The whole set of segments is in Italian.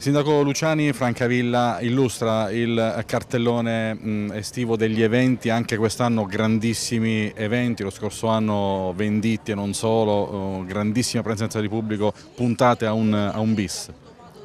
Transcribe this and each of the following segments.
Sindaco Luciani, Francavilla illustra il cartellone mm, estivo degli eventi, anche quest'anno grandissimi eventi, lo scorso anno venditti e non solo, oh, grandissima presenza di pubblico puntate a un, a un bis.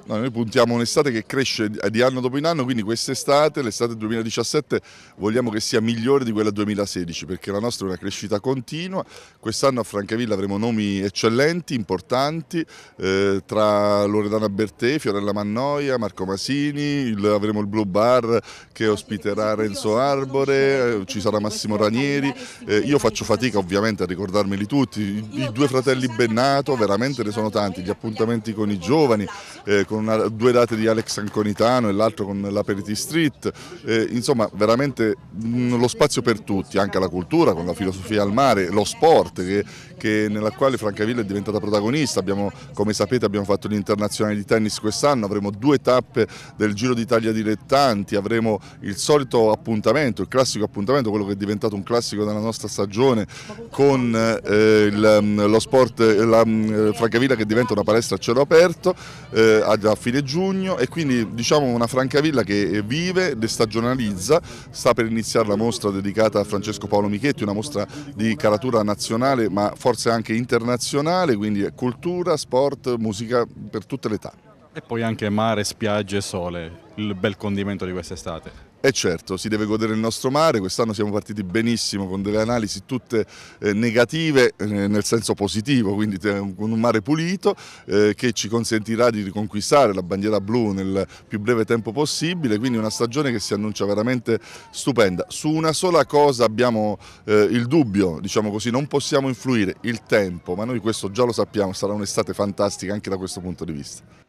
No, noi puntiamo un'estate che cresce di anno dopo in anno, quindi quest'estate, l'estate 2017, vogliamo che sia migliore di quella 2016 perché la nostra è una crescita continua. Quest'anno a Francavilla avremo nomi eccellenti, importanti, eh, tra Loredana Bertè, Fiorella Mannoia, Marco Masini, il, avremo il Blue Bar che ospiterà Renzo Arbore, eh, ci sarà Massimo Ranieri. Eh, io faccio fatica ovviamente a ricordarmeli tutti, i, i due fratelli Bennato, veramente ne sono tanti, gli appuntamenti con i giovani. Eh, con con una, due date di Alex Anconitano e l'altro con l'Aperity Street, eh, insomma veramente mh, mm, lo spazio per tutti, anche la cultura con la filosofia al mare, lo sport che, che nella quale Francavilla è diventata protagonista, abbiamo, come sapete abbiamo fatto l'internazionale di tennis quest'anno, avremo due tappe del Giro d'Italia dilettanti, avremo il solito appuntamento, il classico appuntamento, quello che è diventato un classico della nostra stagione con eh, il, mm, lo sport, la, mm, eh, Francavilla che diventa una palestra a cielo aperto, eh, ad da fine giugno e quindi diciamo una Francavilla che vive, destagionalizza, sta per iniziare la mostra dedicata a Francesco Paolo Michetti, una mostra di caratura nazionale ma forse anche internazionale, quindi cultura, sport, musica per tutte le età. E poi anche mare, spiagge sole, il bel condimento di quest'estate. E eh certo, si deve godere il nostro mare, quest'anno siamo partiti benissimo con delle analisi tutte eh, negative eh, nel senso positivo, quindi con un mare pulito che ci consentirà di riconquistare la bandiera blu nel più breve tempo possibile, quindi una stagione che si annuncia veramente stupenda. Su una sola cosa abbiamo il dubbio, diciamo così, non possiamo influire, il tempo, ma noi questo già lo sappiamo, sarà un'estate fantastica anche da questo punto di vista.